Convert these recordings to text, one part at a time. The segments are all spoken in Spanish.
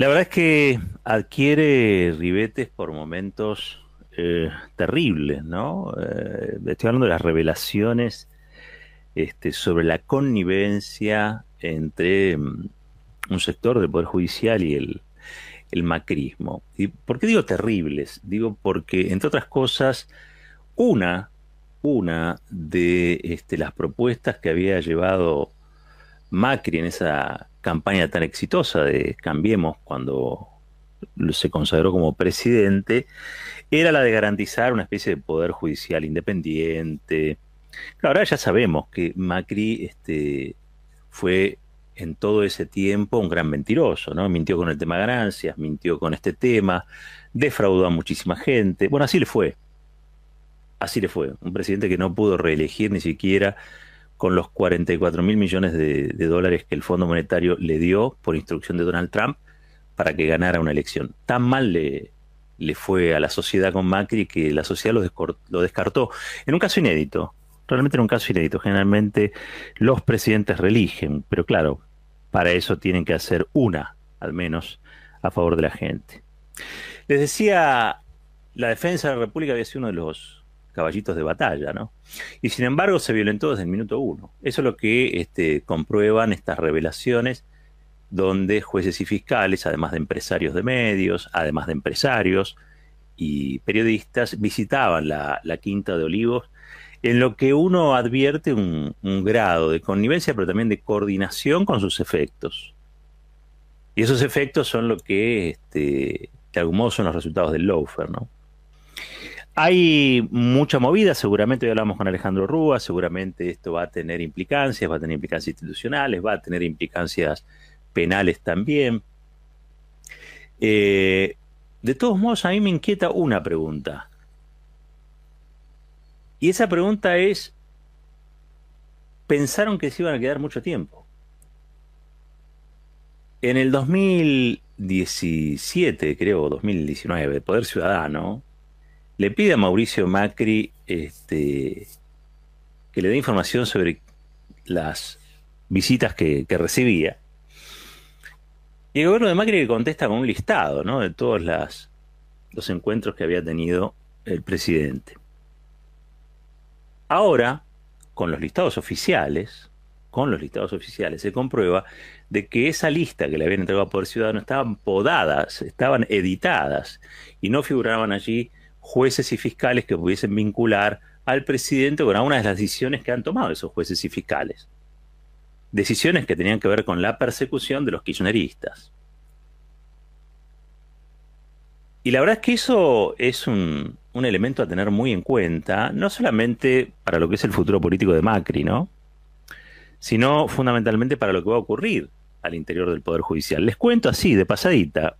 La verdad es que adquiere ribetes por momentos eh, terribles, ¿no? Eh, estoy hablando de las revelaciones este, sobre la connivencia entre mm, un sector del Poder Judicial y el, macrismo. ¿Y por qué digo terribles? Digo porque, entre otras cosas, una, una de este, las propuestas que había llevado Macri en esa campaña tan exitosa de Cambiemos cuando se consagró como presidente, era la de garantizar una especie de poder judicial independiente. ahora ya sabemos que Macri este, fue en todo ese tiempo un gran mentiroso, ¿no? Mintió con el tema de ganancias, mintió con este tema, defraudó a muchísima gente. Bueno, así le fue. Así le fue. Un presidente que no pudo reelegir ni siquiera con los 44 mil millones de, dólares que el Fondo Monetario le dio por instrucción de Donald Trump para que ganara una elección. Tan mal le, fue a la sociedad con Macri que la sociedad lo, descartó. En un caso inédito, realmente en un caso inédito. Generalmente los presidentes religen, pero claro, para eso tienen que hacer una, al menos, a favor de la gente. Les decía, la defensa de la República había sido uno de los caballitos de batalla, ¿no? Y sin embargo se violentó desde el minuto uno. Eso es lo que este, comprueban estas revelaciones donde jueces y fiscales, además de empresarios de medios, además de empresarios y periodistas, visitaban la, Quinta de Olivos, en lo que uno advierte un, grado de connivencia, pero también de coordinación con sus efectos. Y esos efectos son lo que, este, de son los resultados del lawfare, ¿no? hay mucha movida, seguramente hoy hablamos con Alejandro Rúa, seguramente esto va a tener implicancias, va a tener implicancias institucionales, va a tener implicancias penales también. Eh, de todos modos, a mí me inquieta una pregunta. Y esa pregunta es, pensaron que se iban a quedar mucho tiempo. En el 2017, creo, 2019, Poder Ciudadano, le pide a Mauricio Macri este, que le dé información sobre las visitas que, recibía. Y el gobierno de Macri le contesta con un listado de todos las, los encuentros que había tenido el presidente. Ahora, con los listados oficiales, con los listados oficiales, se comprueba de que esa lista que le habían entregado a Poder Ciudadano estaban podadas, estaban editadas y no figuraban allí jueces y fiscales que pudiesen vincular al presidente con algunas de las decisiones que han tomado esos jueces y fiscales. Decisiones que tenían que ver con la persecución de los kirchneristas. Y la verdad es que eso es un, elemento a tener muy en cuenta, no solamente para lo que es el futuro político de Macri, ¿no? sino fundamentalmente para lo que va a ocurrir al interior del Poder Judicial. Les cuento así, de pasadita,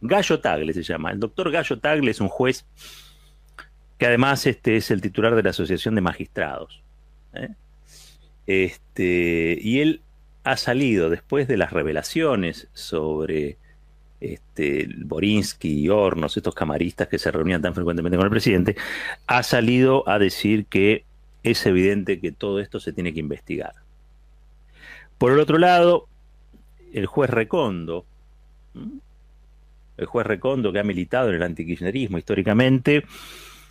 Gallo Tagle se llama. El doctor Gallo Tagle es un juez que además este, es el titular de la Asociación de Magistrados. ¿eh? Este, y él ha salido después de las revelaciones sobre este, Borinsky y Hornos, estos camaristas que se reunían tan frecuentemente con el presidente, ha salido a decir que es evidente que todo esto se tiene que investigar. Por el otro lado, el juez Recondo, el juez Recondo, que ha militado en el antikirchnerismo históricamente,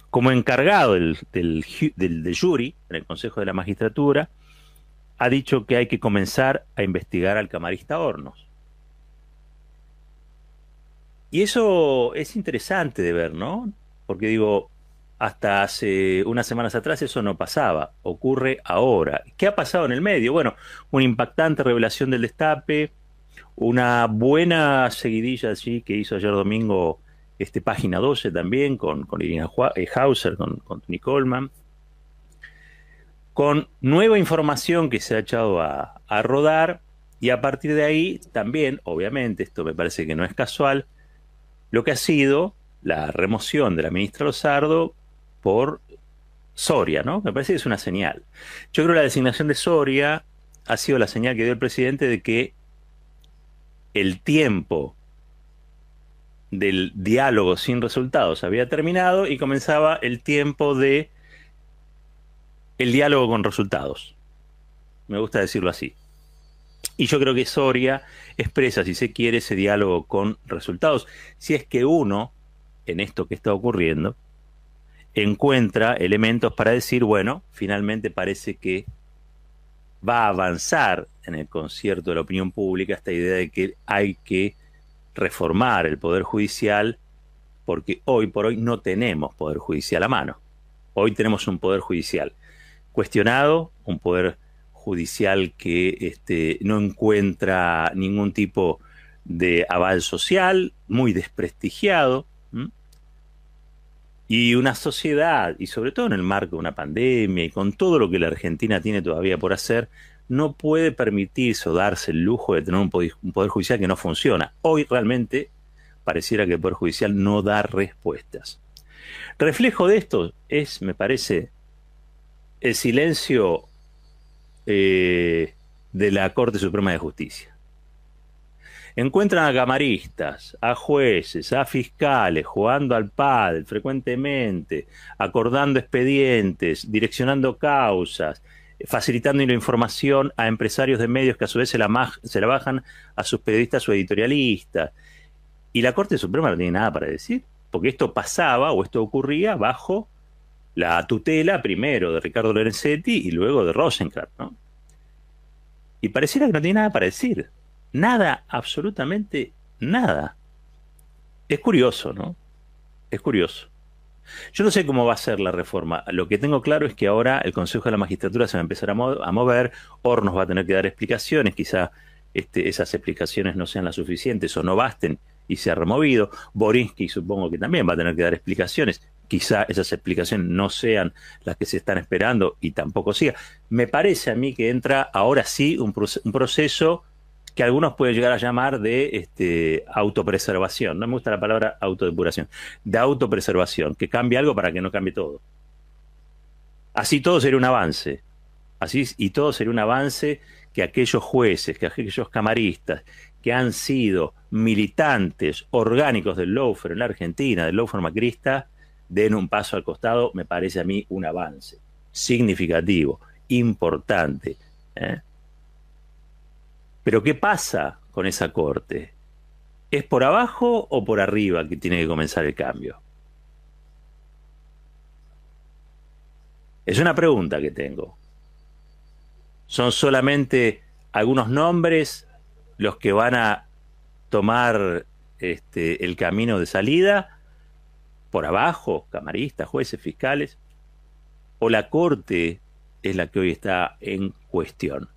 como encargado del, del, del, del jury, en el Consejo de la Magistratura, ha dicho que hay que comenzar a investigar al camarista Hornos. Y eso es interesante de ver, ¿no? Porque digo, hasta hace unas semanas atrás eso no pasaba, ocurre ahora. ¿Qué ha pasado en el medio? Bueno, una impactante revelación del destape, una buena seguidilla así que hizo ayer domingo este Página 12 también, con, Irina eh, Hauser, con, Tony Coleman, con nueva información que se ha echado a, rodar y a partir de ahí también, obviamente, esto me parece que no es casual, lo que ha sido la remoción de la ministra Lozardo por Soria, ¿no? Me parece que es una señal. Yo creo que la designación de Soria ha sido la señal que dio el presidente de que el tiempo del diálogo sin resultados había terminado y comenzaba el tiempo de el diálogo con resultados. Me gusta decirlo así. Y yo creo que Soria expresa, si se quiere, ese diálogo con resultados. Si es que uno, en esto que está ocurriendo, encuentra elementos para decir, bueno, finalmente parece que va a avanzar en el concierto de la opinión pública esta idea de que hay que reformar el Poder Judicial porque hoy por hoy no tenemos Poder Judicial a mano. Hoy tenemos un Poder Judicial cuestionado, un Poder Judicial que este, no encuentra ningún tipo de aval social, muy desprestigiado, y una sociedad, y sobre todo en el marco de una pandemia y con todo lo que la Argentina tiene todavía por hacer, no puede permitirse o darse el lujo de tener un poder judicial que no funciona. Hoy realmente pareciera que el poder judicial no da respuestas. Reflejo de esto es, me parece, el silencio eh, de la Corte Suprema de Justicia. Encuentran a camaristas, a jueces, a fiscales jugando al padre frecuentemente, acordando expedientes, direccionando causas, facilitando la información a empresarios de medios que a su vez se la, bajan a sus periodistas o editorialistas. Y la Corte Suprema no tiene nada para decir, porque esto pasaba o esto ocurría bajo la tutela primero de Ricardo Lorenzetti y luego de Rosenkrantz, ¿no? Y pareciera que no tiene nada para decir. Nada, absolutamente nada. Es curioso, ¿no? Es curioso. Yo no sé cómo va a ser la reforma. Lo que tengo claro es que ahora el Consejo de la Magistratura se va a empezar a, mover, Hornos va a tener que dar explicaciones, quizá este, esas explicaciones no sean las suficientes o no basten y se ha removido. Borinsky supongo que también va a tener que dar explicaciones, quizá esas explicaciones no sean las que se están esperando y tampoco siga. Me parece a mí que entra ahora sí un, proceso que algunos pueden llegar a llamar de este, autopreservación. No me gusta la palabra autodepuración, de autopreservación, que cambie algo para que no cambie todo. Así todo sería un avance. Así, y todo sería un avance que aquellos jueces, que aquellos camaristas que han sido militantes orgánicos del lawfare en la Argentina, del lawfare macrista, den un paso al costado, me parece a mí un avance significativo, importante. ¿eh? Pero ¿qué pasa con esa corte? ¿Es por abajo o por arriba que tiene que comenzar el cambio? Es una pregunta que tengo. ¿Son solamente algunos nombres los que van a tomar este, el camino de salida? ¿Por abajo, camaristas, jueces, fiscales? ¿O la Corte es la que hoy está en cuestión?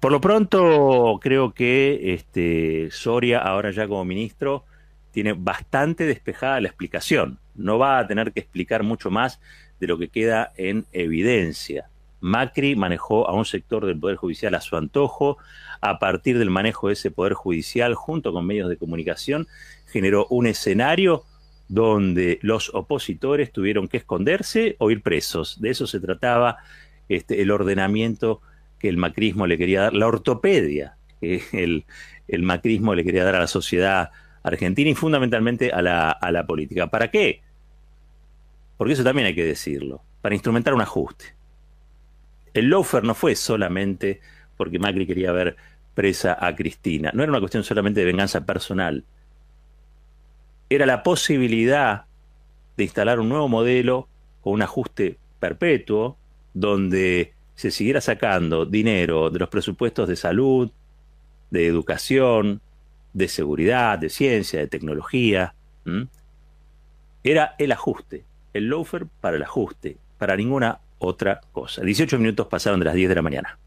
Por lo pronto, creo que este, Soria, ahora ya como ministro, tiene bastante despejada la explicación. No va a tener que explicar mucho más de lo que queda en evidencia. Macri manejó a un sector del Poder Judicial a su antojo. A partir del manejo de ese Poder Judicial, junto con medios de comunicación, generó un escenario donde los opositores tuvieron que esconderse o ir presos. De eso se trataba este, el ordenamiento que el macrismo le quería dar, la ortopedia que el, macrismo le quería dar a la sociedad argentina y fundamentalmente a la, política. ¿Para qué? Porque eso también hay que decirlo, para instrumentar un ajuste. El loafer no fue solamente porque Macri quería ver presa a Cristina, no era una cuestión solamente de venganza personal, era la posibilidad de instalar un nuevo modelo o un ajuste perpetuo donde se siguiera sacando dinero de los presupuestos de salud, de educación, de seguridad, de ciencia, de tecnología, era el ajuste, el loafer para el ajuste, para ninguna otra cosa. 18 minutos pasaron de las 10 de la mañana.